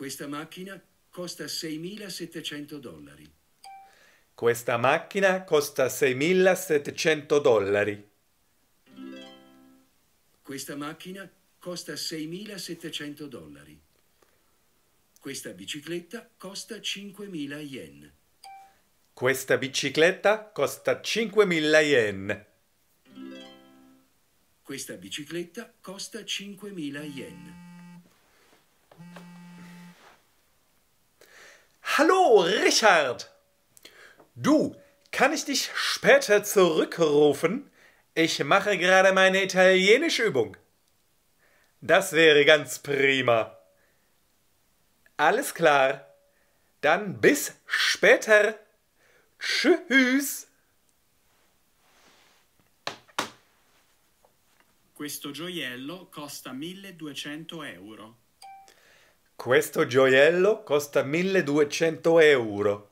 Questa macchina costa 6.700 dollari. Questa macchina costa 6.700 dollari. Questa macchina costa 6.700 dollari. Questa bicicletta costa 5.000 yen. Questa bicicletta costa 5.000 yen. Questa bicicletta costa 5.000 yen. Hallo, Richard! Du, kann ich dich später zurückrufen? Ich mache gerade meine italienische Übung. Das wäre ganz prima. Alles klar. Dann bis später. Tschüss. Questo gioiello costa 1200 euro. Questo gioiello costa 1200 euro.